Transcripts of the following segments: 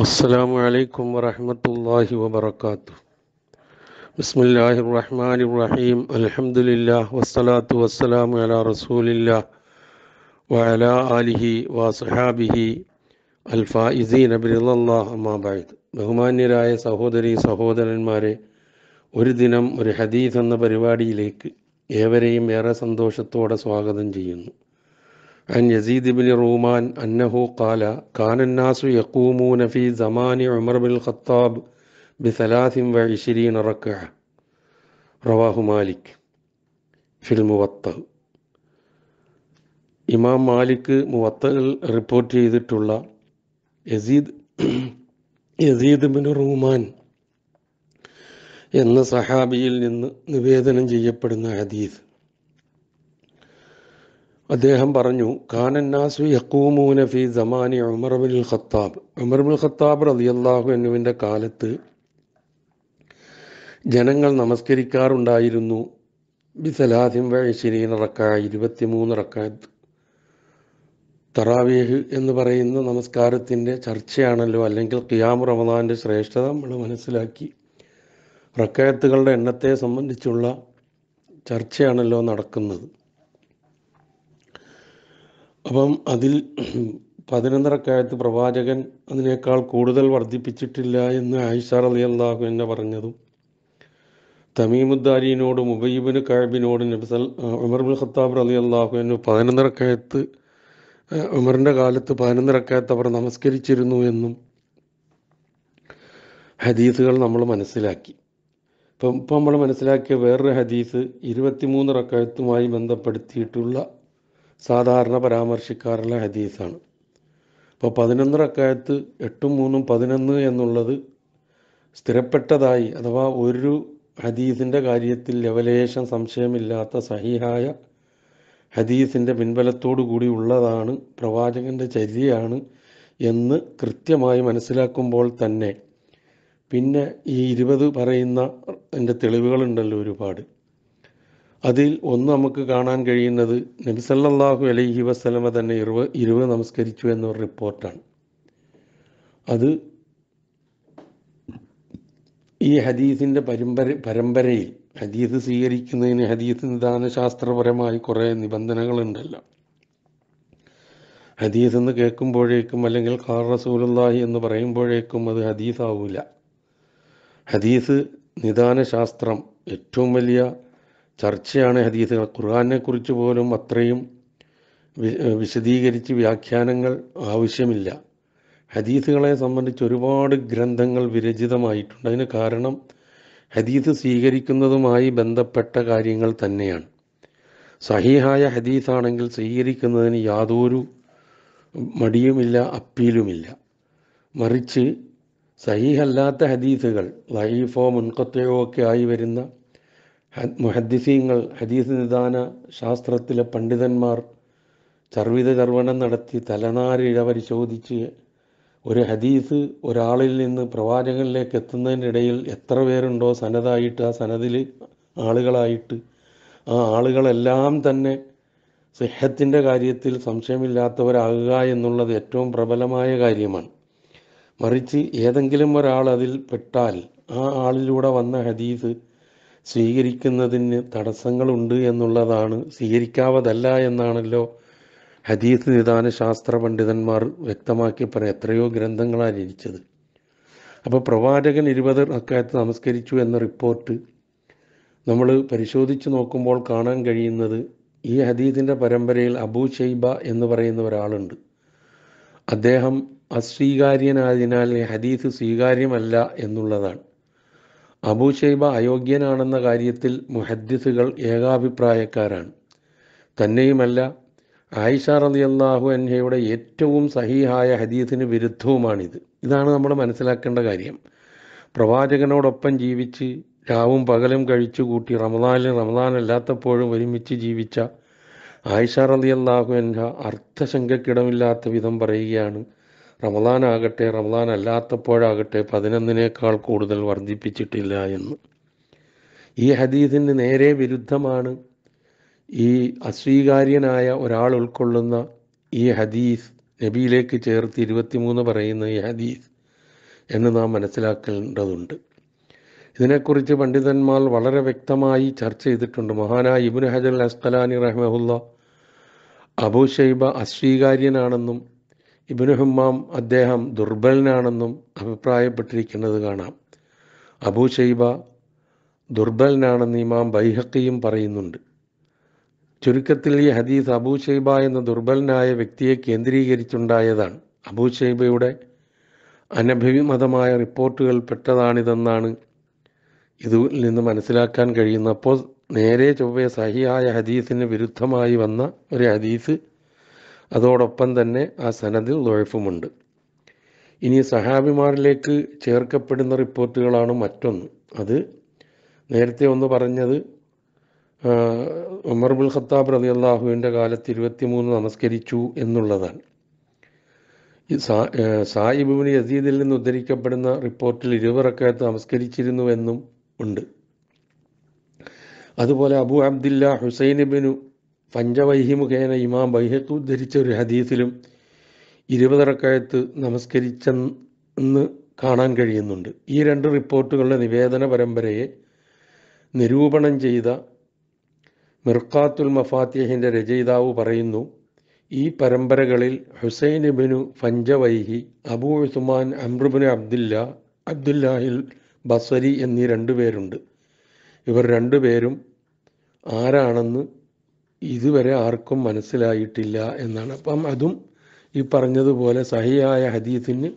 അസ്സാം വലൈക്കും വറഹമത്തല്ലാഹി വബർക്കാത്തു ബിസ്മില്ലാഹി റഹ്മാൻ റഹീം അലഹമുല്ലാ വസ്സലാത്തു വസ്സലാമു അല റസൂലില്ലാ വഅല ആലിഹി വസഹാബിഹി അൽഫായിസീൻ അബിറുല്ലാ അമ്മാബായിദ് ബഹുമാന്യരായ സഹോദരി സഹോദരന്മാരെ ഒരു ദിനം ഒരു ഹദീസ് എന്ന പരിപാടിയിലേക്ക് ഏവരെയും ഏറെ സന്തോഷത്തോടെ സ്വാഗതം ചെയ്യുന്നു عن يزيد بن رومان أنه قال كان الناس يقومون في زمان عمر بن الخطاب بثلاث وعشرين ركعة رواه مالك في الموطأ موطأ മാലിക് മുവത്തകൾ الله يزيد يزيد بن الرومان أن എന്ന സഹാബിയിൽ നിന്ന് നിവേദനം ചെയ്യപ്പെടുന്ന ഹദീസ് അദ്ദേഹം പറഞ്ഞു കാനന്നാസു യക്കൂമൂന ഫി സമാനി ഉമർബുൽ ഖത്താബ് ഉമർബുൽ ഖത്താബ് റതിയല്ലാഹു എന്നുവിൻ്റെ കാലത്ത് ജനങ്ങൾ നമസ്കരിക്കാറുണ്ടായിരുന്നു ബിസലാസിം വഴശ്ശിരീൻ റക്ക ഇരുപത്തിമൂന്ന് റക്കാത്ത് തറാവീഹ് എന്ന് പറയുന്ന നമസ്കാരത്തിൻ്റെ ചർച്ചയാണല്ലോ അല്ലെങ്കിൽ ഖിയാം റമദാൻ്റെ ശ്രേഷ്ഠത നമ്മൾ മനസ്സിലാക്കി റക്കയത്തുകളുടെ എണ്ണത്തെ സംബന്ധിച്ചുള്ള ചർച്ചയാണല്ലോ നടക്കുന്നത് അപ്പം അതിൽ പതിനൊന്നരക്കാലത്ത് പ്രവാചകൻ അതിനേക്കാൾ കൂടുതൽ വർദ്ധിപ്പിച്ചിട്ടില്ല എന്ന് ആയിഷ അലി അള്ളാഹു എന്നെ പറഞ്ഞതും തമീമുദ്ദാരിനോടും ഉബൈബിന് കാബിനോടും നബിസൽ ഉമർ ബുൽ ഖത്താബ് അലി അള്ളാഹു എന്നു പതിനൊന്നരക്കാലത്ത് ഉമറിൻ്റെ കാലത്ത് പതിനൊന്നരക്കാലത്ത് അവർ നമസ്കരിച്ചിരുന്നു എന്നും ഹദീസുകൾ നമ്മൾ മനസ്സിലാക്കി ഇപ്പം ഇപ്പം നമ്മൾ മനസ്സിലാക്കിയ വേറൊരു ഹദീസ് ഇരുപത്തിമൂന്ന് റക്കായത്തുമായി ബന്ധപ്പെടുത്തിയിട്ടുള്ള സാധാരണ പരാമർശിക്കാറുള്ള ഹദീസാണ് അപ്പോൾ പതിനൊന്ന് റക്കായത്ത് എട്ടും മൂന്നും പതിനൊന്ന് എന്നുള്ളത് സ്ഥിരപ്പെട്ടതായി അഥവാ ഒരു ഹദീസിൻ്റെ കാര്യത്തിൽ ലവലേശം സംശയമില്ലാത്ത സഹിഹായ ഹദീസിൻ്റെ പിൻബലത്തോടു കൂടി ഉള്ളതാണ് പ്രവാചകൻ്റെ ചര്യയാണ് എന്ന് കൃത്യമായി മനസ്സിലാക്കുമ്പോൾ തന്നെ പിന്നെ ഈ ഇരുപത് പറയുന്ന എൻ്റെ തെളിവുകളുണ്ടല്ലോ ഒരുപാട് അതിൽ ഒന്ന് നമുക്ക് കാണാൻ കഴിയുന്നത് നബിസല്ലാഹു അലൈഹി വസ്ലമ തന്നെ ഇരുവ ഇരുവ നമസ്കരിച്ചു എന്നൊരു റിപ്പോർട്ടാണ് അത് ഈ ഹദീസിൻ്റെ പരമ്പര പരമ്പരയിൽ ഹദീസ് സ്വീകരിക്കുന്നതിന് ഹദീസ് നിദാന ശാസ്ത്രപരമായി കുറേ നിബന്ധനകളുണ്ടല്ലോ ഹദീസ് എന്ന് കേൾക്കുമ്പോഴേക്കും അല്ലെങ്കിൽ ഖാർ റസൂലുല്ലാഹി എന്ന് പറയുമ്പോഴേക്കും അത് ഹദീസ് ആവൂല ഹദീസ് നിദാന ശാസ്ത്രം ഏറ്റവും വലിയ ചർച്ചയാണ് ഹദീസുകൾ ഖുർആാനെ കുറിച്ച് പോലും അത്രയും വിശദീകരിച്ച് വ്യാഖ്യാനങ്ങൾ ആവശ്യമില്ല ഹദീസുകളെ സംബന്ധിച്ച് ഒരുപാട് ഗ്രന്ഥങ്ങൾ വിരചിതമായിട്ടുണ്ട് അതിന് കാരണം ഹദീസ് സ്വീകരിക്കുന്നതുമായി ബന്ധപ്പെട്ട കാര്യങ്ങൾ തന്നെയാണ് സഹിഹായ ഹദീസാണെങ്കിൽ സ്വീകരിക്കുന്നതിന് യാതൊരു മടിയുമില്ല അപ്പീലുമില്ല മറിച്ച് സഹീഹല്ലാത്ത ഹദീസുകൾ ലൈഫോ മുൻകത്തയോ ഒക്കെ ആയി വരുന്ന മുഹദ്ദിസീങ്ങൾ ഹദീസ് നിദാന ശാസ്ത്രത്തിലെ പണ്ഡിതന്മാർ ചർവിത ചർവണം നടത്തി തലനാരിഴ പരിശോധിച്ച് ഒരു ഹദീസ് ഒരാളിൽ നിന്ന് പ്രവാചകനിലേക്ക് എത്തുന്നതിനിടയിൽ എത്ര പേരുണ്ടോ സനതായിട്ട് ആ സനതിൽ ആളുകളായിട്ട് ആ ആളുകളെല്ലാം തന്നെ സിഹത്തിൻ്റെ കാര്യത്തിൽ സംശയമില്ലാത്തവരാകുക എന്നുള്ളത് ഏറ്റവും പ്രബലമായ കാര്യമാണ് മറിച്ച് ഏതെങ്കിലും ഒരാൾ അതിൽ പെട്ടാൽ ആ ആളിലൂടെ വന്ന ഹദീസ് സ്വീകരിക്കുന്നതിന് തടസ്സങ്ങളുണ്ട് എന്നുള്ളതാണ് സ്വീകരിക്കാവതല്ല എന്നാണല്ലോ ഹദീസ് നിദാന ശാസ്ത്ര പണ്ഡിതന്മാർ വ്യക്തമാക്കി പറയാം എത്രയോ ഗ്രന്ഥങ്ങളാണ് ഇരിച്ചത് അപ്പോൾ പ്രവാചകൻ ഇരുപത് അക്കാലത്ത് നമസ്കരിച്ചു എന്ന റിപ്പോർട്ട് നമ്മൾ പരിശോധിച്ച് നോക്കുമ്പോൾ കാണാൻ കഴിയുന്നത് ഈ ഹദീദിൻ്റെ പരമ്പരയിൽ അബൂ ഷെയ്ബ എന്ന് പറയുന്ന ഒരാളുണ്ട് അദ്ദേഹം അസ്വീകാര്യനായതിനാൽ ഹദീസ് സ്വീകാര്യമല്ല എന്നുള്ളതാണ് അബൂശൈബ അയോഗ്യനാണെന്ന കാര്യത്തിൽ മുഹദ്ദിസുകൾ ഏകാഭിപ്രായക്കാരാണ് തന്നെയുമല്ല ആയിഷ റളിയല്ലാഹു അൻഹയുടെ ഏറ്റവും സഹീഹായ ഹദീസിന് വിരുദ്ധവുമാണിത് ഇതാണ് നമ്മൾ മനസ്സിലാക്കേണ്ട കാര്യം പ്രവാചകനോടൊപ്പം ജീവിച്ച് രാവും പകലും കഴിച്ചു കൂട്ടി റമദാനിൽ റമദാനല്ലാത്തപ്പോഴും ഒരുമിച്ച് ജീവിച്ച ആയിഷ റളിയല്ലാഹു അൻഹ അർത്ഥശങ്കക്കിടമില്ലാത്ത വിധം പറയുകയാണ് റമദാനാകട്ടെ റമദാൻ അല്ലാത്തപ്പോഴാകട്ടെ പതിനൊന്നിനേക്കാൾ കൂടുതൽ വർദ്ധിപ്പിച്ചിട്ടില്ല എന്ന് ഈ ഹദീദിന് നേരെ വിരുദ്ധമാണ് ഈ അസ്വീകാര്യനായ ഒരാൾ ഉൾക്കൊള്ളുന്ന ഈ ഹദീസ് നബിയിലേക്ക് ചേർത്ത് ഇരുപത്തിമൂന്ന് പറയുന്ന ഈ ഹദീസ് എന്ന് നാം മനസ്സിലാക്കേണ്ടതുണ്ട് ഇതിനെക്കുറിച്ച് പണ്ഡിതന്മാർ വളരെ വ്യക്തമായി ചർച്ച ചെയ്തിട്ടുണ്ട് മഹാനായ ഇബുൻ ഹജൽ അസ്കലാനി റഹ്മഹുല്ല അബൂ ഷൈബ അസ്വീകാര്യനാണെന്നും ഇബിനു ഹുമ്മാം അദ്ദേഹം ദുർബലനാണെന്നും അഭിപ്രായപ്പെട്ടിരിക്കുന്നത് കാണാം അബൂ ഷെയ്ബ ദുർബലനാണെന്ന് ഇമാം ബൈഹക്കിയും പറയുന്നുണ്ട് ചുരുക്കത്തിൽ ഈ ഹദീസ് അബൂ ഷെയ്ബ എന്ന ദുർബലനായ വ്യക്തിയെ കേന്ദ്രീകരിച്ചുണ്ടായതാണ് അബൂ ഷെയ്ബയുടെ അനഭിമതമായ റിപ്പോർട്ടുകൾ പെട്ടതാണിതെന്നാണ് ഇതിൽ നിന്ന് മനസ്സിലാക്കാൻ കഴിയുന്നത് അപ്പോൾ നേരെ ചൊവ്വേ സഹിയായ ഹദീസിന് വിരുദ്ധമായി വന്ന ഒരു ഹദീസ് അതോടൊപ്പം തന്നെ ആ സനദിൽ ലൊഴഫുമുണ്ട് ഇനി സഹാബിമാരിലേക്ക് ചേർക്കപ്പെടുന്ന റിപ്പോർട്ടുകളാണ് മറ്റൊന്ന് അത് നേരത്തെ ഒന്ന് പറഞ്ഞത് ഉമർ ബുൽ ഖത്താബ് റലി അള്ളാഹുവിൻ്റെ കാലത്ത് ഇരുപത്തിമൂന്ന് നമസ്കരിച്ചു എന്നുള്ളതാണ് സായിബിന് യസീദിൽ നിന്ന് ഉദ്ധരിക്കപ്പെടുന്ന റിപ്പോർട്ടിൽ ഇരുവറക്കകത്ത് നമസ്കരിച്ചിരുന്നുവെന്നും ഉണ്ട് അതുപോലെ അബു അബ്ദില്ല ഹുസൈൻ പഞ്ചവൈഹി മുഖേന ഇമാം ബൈഹത്ത് ഉദ്ധരിച്ച ഒരു ഹദീസിലും ഇരുപതറക്കായത്ത് നമസ്കരിച്ചെന്ന് കാണാൻ കഴിയുന്നുണ്ട് ഈ രണ്ട് റിപ്പോർട്ടുകളുടെ നിവേദന പരമ്പരയെ നിരൂപണം ചെയ്ത മിർഖാത്തുൽ മഫാത്യഹിൻ്റെ രചയിതാവ് പറയുന്നു ഈ പരമ്പരകളിൽ ഹുസൈൻ ഇബിനു ഫഞ്ചവൈഹി അബൂ ഉസ്മാൻ അമ്രുബിന് അബ്ദില്ല അബ്ദുല്ലാഹിൽ ബസരി എന്നീ രണ്ടുപേരുണ്ട് ഇവർ രണ്ടുപേരും ആരാണെന്ന് ഇതുവരെ ആർക്കും മനസ്സിലായിട്ടില്ല എന്നാണ് അപ്പം അതും ഈ പറഞ്ഞതുപോലെ സഹിയായ ഹദീസിന്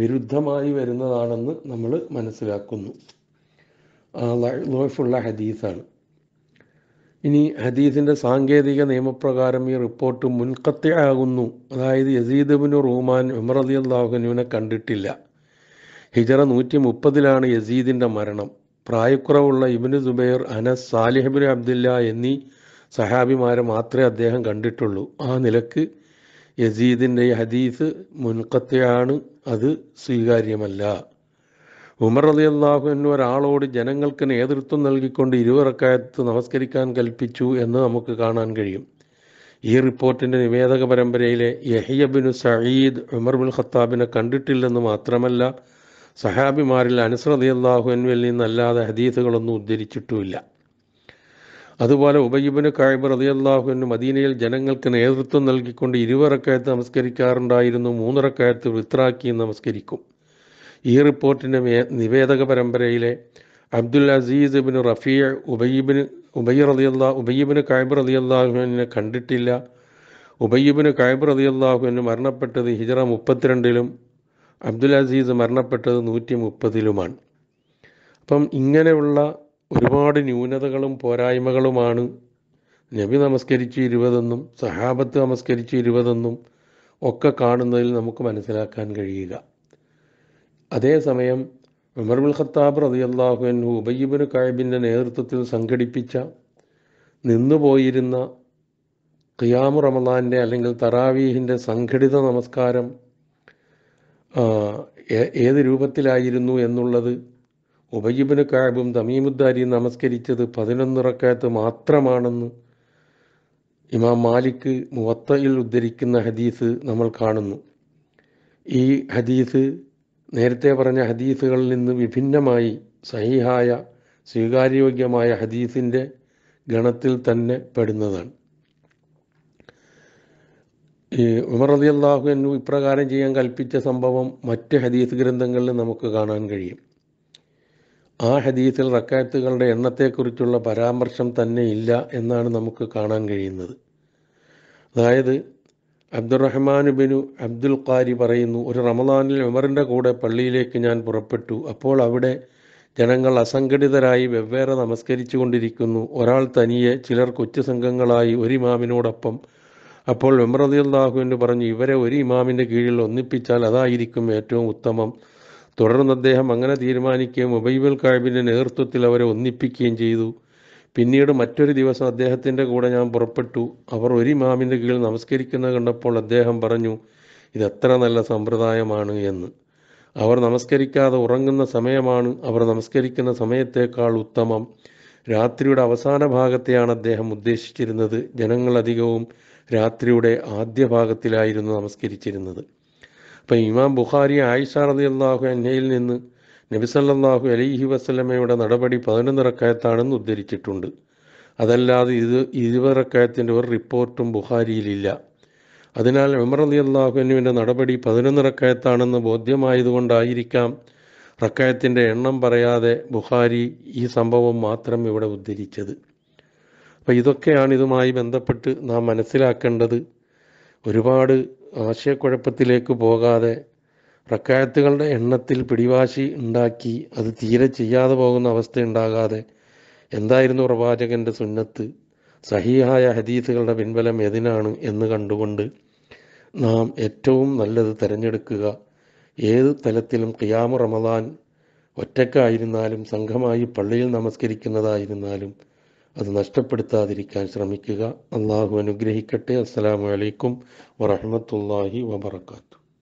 വിരുദ്ധമായി വരുന്നതാണെന്ന് നമ്മൾ മനസ്സിലാക്കുന്നു ലോഫുള്ള ഹദീസാണ് ഇനി ഹദീസിൻ്റെ സാങ്കേതിക നിയമപ്രകാരം ഈ റിപ്പോർട്ട് മുൻകത്തയാകുന്നു അതായത് യസീദബിന് റൂമാൻ ഉമറദി അള്ളാഹുനുവിനെ കണ്ടിട്ടില്ല ഹിജറ നൂറ്റി മുപ്പതിലാണ് യസീദിൻ്റെ മരണം പ്രായക്കുറവുള്ള ഇബിന് സുബൈർ അനസ് സാലിഹബിൻ അബ്ദില്ല എന്നീ സഹാബിമാരെ മാത്രമേ അദ്ദേഹം കണ്ടിട്ടുള്ളൂ ആ നിലക്ക് യസീദിൻ്റെ ഹദീസ് മുൻകത്തെയാണ് അത് സ്വീകാര്യമല്ല ഉമർ അലി എന്ന ഒരാളോട് ജനങ്ങൾക്ക് നേതൃത്വം നൽകിക്കൊണ്ട് ഇരുവറക്കായത്ത് നമസ്കരിക്കാൻ കൽപ്പിച്ചു എന്ന് നമുക്ക് കാണാൻ കഴിയും ഈ റിപ്പോർട്ടിൻ്റെ നിവേദക പരമ്പരയിലെ യഹിയബിനു സയീദ് ഉമർ ബിൻ ഖത്താബിനെ കണ്ടിട്ടില്ലെന്ന് മാത്രമല്ല സഹാബിമാരിൽ അള്ളാഹു എന്നിൽ നിന്നല്ലാതെ ഹദീസുകളൊന്നും ഉദ്ധരിച്ചിട്ടുമില്ല അതുപോലെ ഉബയ്യബിന് കായ്ബ് റതിയല്ലാഹുവിന് മദീനയിൽ ജനങ്ങൾക്ക് നേതൃത്വം നൽകിക്കൊണ്ട് ഇരുവറക്കായത്ത് നമസ്കരിക്കാറുണ്ടായിരുന്നു മൂന്നിറക്കായത്ത് വിത്രാക്കി നമസ്കരിക്കും ഈ റിപ്പോർട്ടിൻ്റെ നിവേദക പരമ്പരയിലെ അബ്ദുൽ അസീസ് ബിൻ റഫീ ഉബയ്യബിന് ഉബൈ റതിയല്ലാ ഉബയ്യബിന് കായ്ബ് റതിയല്ലാഹുവിനെ കണ്ടിട്ടില്ല ഉബയ്യബിന് കായ്ബ് റതിയല്ലാഹുവിന് മരണപ്പെട്ടത് ഹിജറ മുപ്പത്തിരണ്ടിലും അബ്ദുൽ അസീസ് മരണപ്പെട്ടത് നൂറ്റി മുപ്പതിലുമാണ് അപ്പം ഇങ്ങനെയുള്ള ഒരുപാട് ന്യൂനതകളും പോരായ്മകളുമാണ് നബി നമസ്കരിച്ച് ഇരുപതെന്നും സഹാബത്ത് നമസ്കരിച്ച് ഇരുപതെന്നും ഒക്കെ കാണുന്നതിൽ നമുക്ക് മനസ്സിലാക്കാൻ കഴിയുക അതേസമയം ഉമർബുൽ ഖത്താബ് റതി അൻഹു ഉബയ്യബിന് കായബിൻ്റെ നേതൃത്വത്തിൽ സംഘടിപ്പിച്ച നിന്നുപോയിരുന്ന ഖിയാമു റമദാൻ്റെ അല്ലെങ്കിൽ തറാവീഹിൻ്റെ സംഘടിത നമസ്കാരം ഏത് രൂപത്തിലായിരുന്നു എന്നുള്ളത് ഉബയ്യബിന് കാബും തമീമുദ്ദാരിയും നമസ്കരിച്ചത് പതിനൊന്ന് റക്കാത്ത് മാത്രമാണെന്ന് ഇമാം മാലിക് മുവത്തയിൽ ഉദ്ധരിക്കുന്ന ഹദീസ് നമ്മൾ കാണുന്നു ഈ ഹദീസ് നേരത്തെ പറഞ്ഞ ഹദീസുകളിൽ നിന്ന് വിഭിന്നമായി സഹിഹായ സ്വീകാര്യോഗ്യമായ ഹദീസിൻ്റെ ഗണത്തിൽ തന്നെ പെടുന്നതാണ് ഈ ഉമർ അലി അള്ളാഹു എന്നു ഇപ്രകാരം ചെയ്യാൻ കൽപ്പിച്ച സംഭവം മറ്റ് ഹദീസ് ഗ്രന്ഥങ്ങളിൽ നമുക്ക് കാണാൻ കഴിയും ആ ഹദീസിൽ റക്കായത്തുകളുടെ എണ്ണത്തെക്കുറിച്ചുള്ള പരാമർശം തന്നെ ഇല്ല എന്നാണ് നമുക്ക് കാണാൻ കഴിയുന്നത് അതായത് അബ്ദുറഹ്മാൻ ബിനു അബ്ദുൽ ഖാരി പറയുന്നു ഒരു റമദാനിൽ ഉമറിൻ്റെ കൂടെ പള്ളിയിലേക്ക് ഞാൻ പുറപ്പെട്ടു അപ്പോൾ അവിടെ ജനങ്ങൾ അസംഘടിതരായി വെവ്വേറെ നമസ്കരിച്ചു കൊണ്ടിരിക്കുന്നു ഒരാൾ തനിയെ ചിലർ കൊച്ചു സംഘങ്ങളായി ഒരു ഇമാമിനോടൊപ്പം അപ്പോൾ ഉമർ റദിയുള്ളാഹുവിന് പറഞ്ഞു ഇവരെ ഒരു ഇമാമിൻ്റെ കീഴിൽ ഒന്നിപ്പിച്ചാൽ അതായിരിക്കും ഏറ്റവും ഉത്തമം തുടർന്ന് അദ്ദേഹം അങ്ങനെ തീരുമാനിക്കുകയും ഉബൈബുൽ കായബിൻ്റെ നേതൃത്വത്തിൽ അവരെ ഒന്നിപ്പിക്കുകയും ചെയ്തു പിന്നീട് മറ്റൊരു ദിവസം അദ്ദേഹത്തിൻ്റെ കൂടെ ഞാൻ പുറപ്പെട്ടു അവർ ഒരു മാമിൻ്റെ കീഴിൽ നമസ്കരിക്കുന്ന കണ്ടപ്പോൾ അദ്ദേഹം പറഞ്ഞു ഇത് എത്ര നല്ല സമ്പ്രദായമാണ് എന്ന് അവർ നമസ്കരിക്കാതെ ഉറങ്ങുന്ന സമയമാണ് അവർ നമസ്കരിക്കുന്ന സമയത്തേക്കാൾ ഉത്തമം രാത്രിയുടെ അവസാന ഭാഗത്തെയാണ് അദ്ദേഹം ഉദ്ദേശിച്ചിരുന്നത് ജനങ്ങൾ അധികവും രാത്രിയുടെ ആദ്യ ഭാഗത്തിലായിരുന്നു നമസ്കരിച്ചിരുന്നത് ഇപ്പം ഇമാം ബുഖാരി ആയിഷ റതി അള്ളാഹു അന്നയിൽ നിന്ന് നബിസല്ലാഹു അലൈഹി വസ്ലമയുടെ നടപടി പതിനൊന്ന് റക്കായത്താണെന്ന് ഉദ്ധരിച്ചിട്ടുണ്ട് അതല്ലാതെ ഇത് ഇരുപറക്കായത്തിൻ്റെ ഒരു റിപ്പോർട്ടും ബുഖാരിയിലില്ല അതിനാൽ ഉമർ അലി അള്ളാഹുനുവിൻ്റെ നടപടി പതിനൊന്ന് റക്കായത്താണെന്ന് ബോധ്യമായതുകൊണ്ടായിരിക്കാം റക്കായത്തിൻ്റെ എണ്ണം പറയാതെ ബുഖാരി ഈ സംഭവം മാത്രം ഇവിടെ ഉദ്ധരിച്ചത് അപ്പോൾ ഇതൊക്കെയാണ് ഇതുമായി ബന്ധപ്പെട്ട് നാം മനസ്സിലാക്കേണ്ടത് ഒരുപാട് ആശയക്കുഴപ്പത്തിലേക്ക് പോകാതെ റക്കായത്തുകളുടെ എണ്ണത്തിൽ പിടിവാശി ഉണ്ടാക്കി അത് തീരെ ചെയ്യാതെ പോകുന്ന അവസ്ഥ ഉണ്ടാകാതെ എന്തായിരുന്നു പ്രവാചകൻ്റെ സുന്നത്ത് സഹിഹായ ഹദീസുകളുടെ പിൻബലം എതിനാണ് എന്ന് കണ്ടുകൊണ്ട് നാം ഏറ്റവും നല്ലത് തിരഞ്ഞെടുക്കുക ഏത് തലത്തിലും ഖിയാമു റമദാൻ ഒറ്റക്കായിരുന്നാലും സംഘമായി പള്ളിയിൽ നമസ്കരിക്കുന്നതായിരുന്നാലും അത് നഷ്ടപ്പെടുത്താതിരിക്കാൻ ശ്രമിക്കുക അള്ളാഹു അനുഗ്രഹിക്കട്ടെ അസ്സലാമലൈക്കും വാഹമത്തല്ലാഹി വാബർക്കാത്തു